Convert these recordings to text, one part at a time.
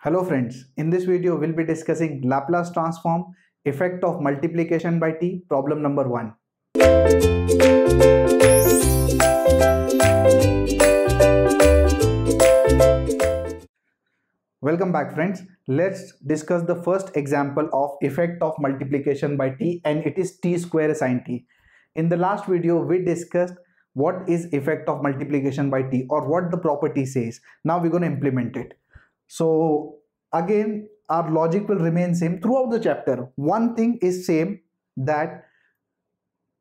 Hello friends, in this video we'll be discussing Laplace transform, effect of multiplication by t, problem number 1. Welcome back friends, let's discuss the first example of effect of multiplication by t and it is t square sine t. In the last video we discussed what is effect of multiplication by t or what the property says. Now we're going to implement it. So again, our logic will remain same throughout the chapter. One thing is same that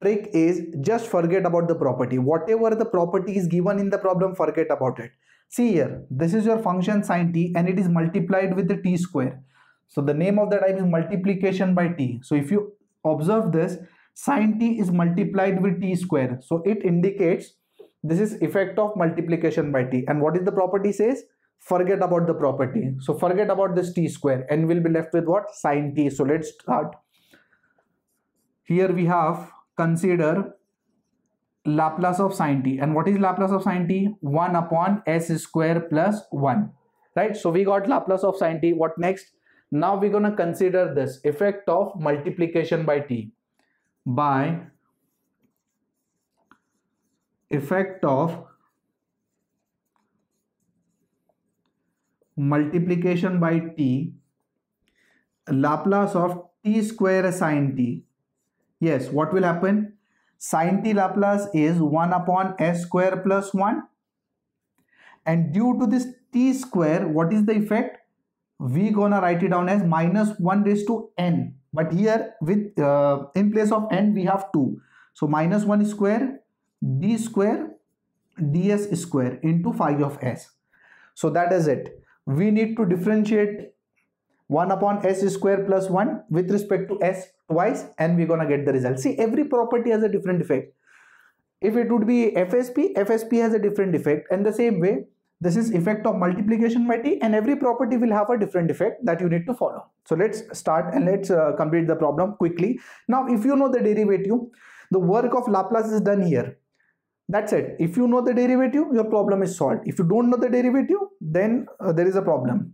trick is just forget about the property. Whatever the property is given in the problem, forget about it. See here, this is your function sine t and it is multiplied with the t square. So the name of the type is multiplication by t. So if you observe this, sine t is multiplied with t square. So it indicates this is effect of multiplication by t. And what is the property says? forget about the property. So forget about this t square and we'll be left with what? Sine t. So let's start. Here we have consider Laplace of sine t. And what is Laplace of sine t? 1 upon s square plus 1. Right? So we got Laplace of sine t. What next? Now we're going to consider this effect of multiplication by t by effect of multiplication by t Laplace of t square sine t. Yes, what will happen? Sine t Laplace is 1 upon s square plus 1. And due to this t square, what is the effect? We gonna write it down as minus 1 raised to n. But here with uh, in place of n, we have 2. So minus 1 square d square ds square into phi of s. So that is it we need to differentiate 1 upon s square plus 1 with respect to s twice and we're gonna get the result see every property has a different effect if it would be fsp fsp has a different effect and the same way this is effect of multiplication by t and every property will have a different effect that you need to follow so let's start and let's uh, complete the problem quickly now if you know the derivative the work of laplace is done here that's it. If you know the derivative, your problem is solved. If you don't know the derivative, then uh, there is a problem.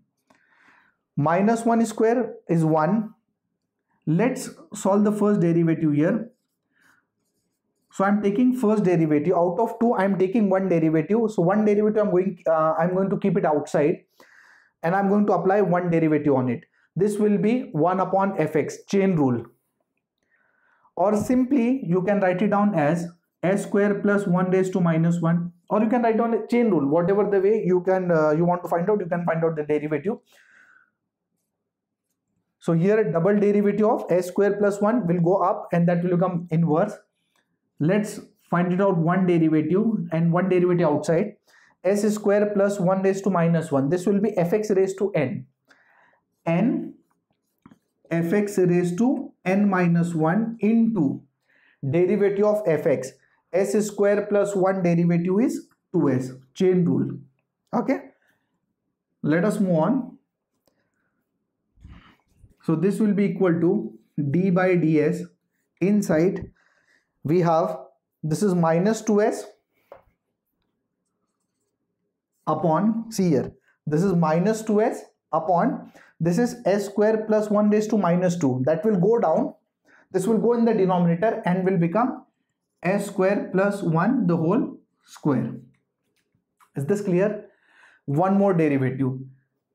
Minus 1 square is 1. Let's solve the first derivative here. So I'm taking first derivative out of 2 I'm taking one derivative so one derivative I'm going uh, I'm going to keep it outside and I'm going to apply one derivative on it this will be 1 upon fx chain rule or simply you can write it down as s square plus 1 raised to minus 1 or you can write down a chain rule whatever the way you can uh, you want to find out you can find out the derivative so here a double derivative of s square plus 1 will go up and that will become inverse let's find it out one derivative and one derivative outside s square plus 1 raised to minus 1 this will be fx raised to n n fx raised to n minus 1 into derivative of fx s square plus 1 derivative is 2s chain rule okay let us move on so this will be equal to d by ds inside we have this is minus 2s upon see here this is minus 2s upon this is s square plus 1 raised to minus 2 that will go down this will go in the denominator and will become s square plus 1 the whole square. Is this clear? One more derivative.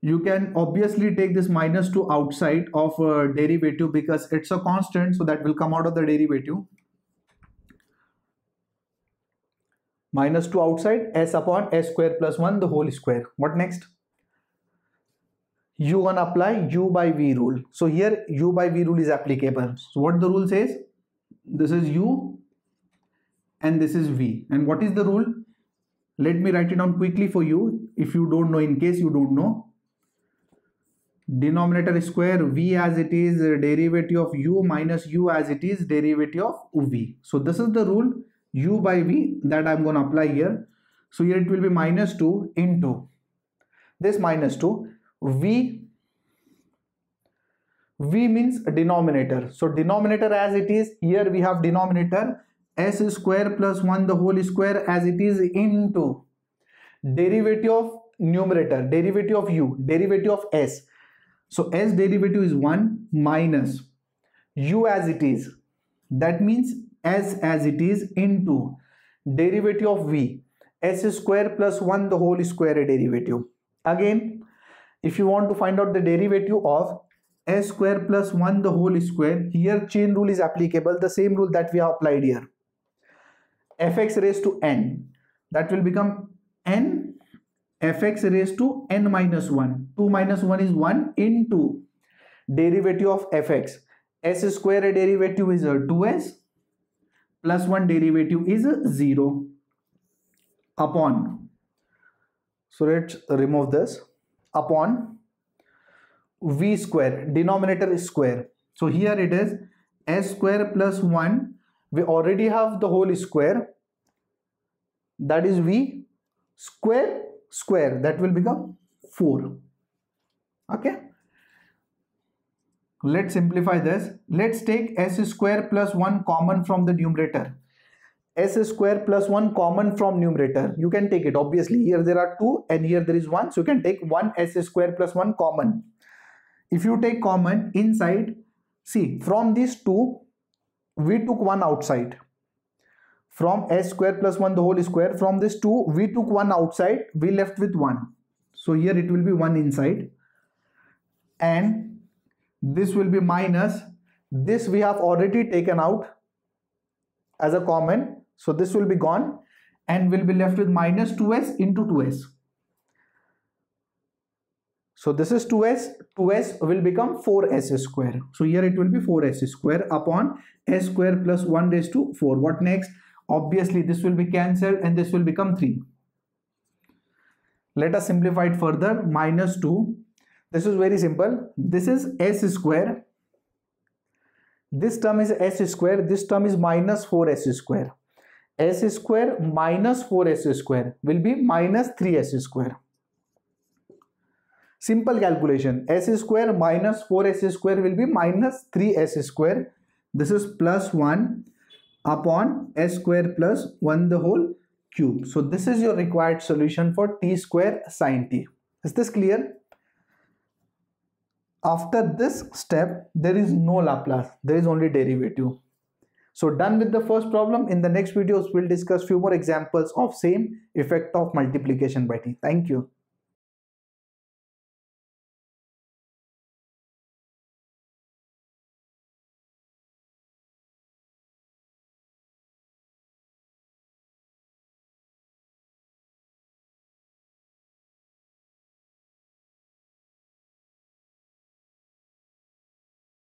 You can obviously take this minus 2 outside of a uh, derivative because it's a constant so that will come out of the derivative. Minus 2 outside s upon s square plus 1 the whole square. What next? you want to apply u by v rule so here u by v rule is applicable so what the rule says this is u and this is V. And what is the rule? Let me write it down quickly for you if you don't know in case you don't know. Denominator square V as it is derivative of U minus U as it is derivative of V. So this is the rule U by V that I'm going to apply here. So here it will be minus 2 into this minus 2 V V means denominator. So denominator as it is here we have denominator s square plus 1 the whole square as it is into derivative of numerator derivative of u derivative of s so s derivative is 1 minus u as it is that means s as it is into derivative of v s square plus 1 the whole square derivative again if you want to find out the derivative of s square plus 1 the whole square here chain rule is applicable the same rule that we have applied here fx raised to n that will become n fx raised to n minus 1 2 minus 1 is 1 into derivative of fx s square derivative is 2s plus 1 derivative is 0 upon so let's remove this upon v square denominator is square so here it is s square plus 1 we already have the whole square that is v square square that will become 4 okay let's simplify this let's take s square plus 1 common from the numerator s square plus 1 common from numerator you can take it obviously here there are 2 and here there is 1 so you can take 1 s square plus 1 common if you take common inside see from these two we took one outside from s square plus 1 the whole square from this 2 we took one outside we left with 1 so here it will be 1 inside and this will be minus this we have already taken out as a common so this will be gone and will be left with minus 2s into 2s so this is 2s, 2s will become 4s square. So here it will be 4s square upon s square plus 1 raised to 4. What next? Obviously this will be cancelled and this will become 3. Let us simplify it further. Minus 2. This is very simple. This is s square. This term is s square. This term is minus 4s square. s square minus 4s square will be minus 3s square Simple calculation s square minus 4s square will be minus 3s square. This is plus 1 upon s square plus 1 the whole cube. So this is your required solution for t square sine t. Is this clear? After this step, there is no Laplace. There is only derivative. So done with the first problem. In the next videos, we'll discuss few more examples of same effect of multiplication by t. Thank you.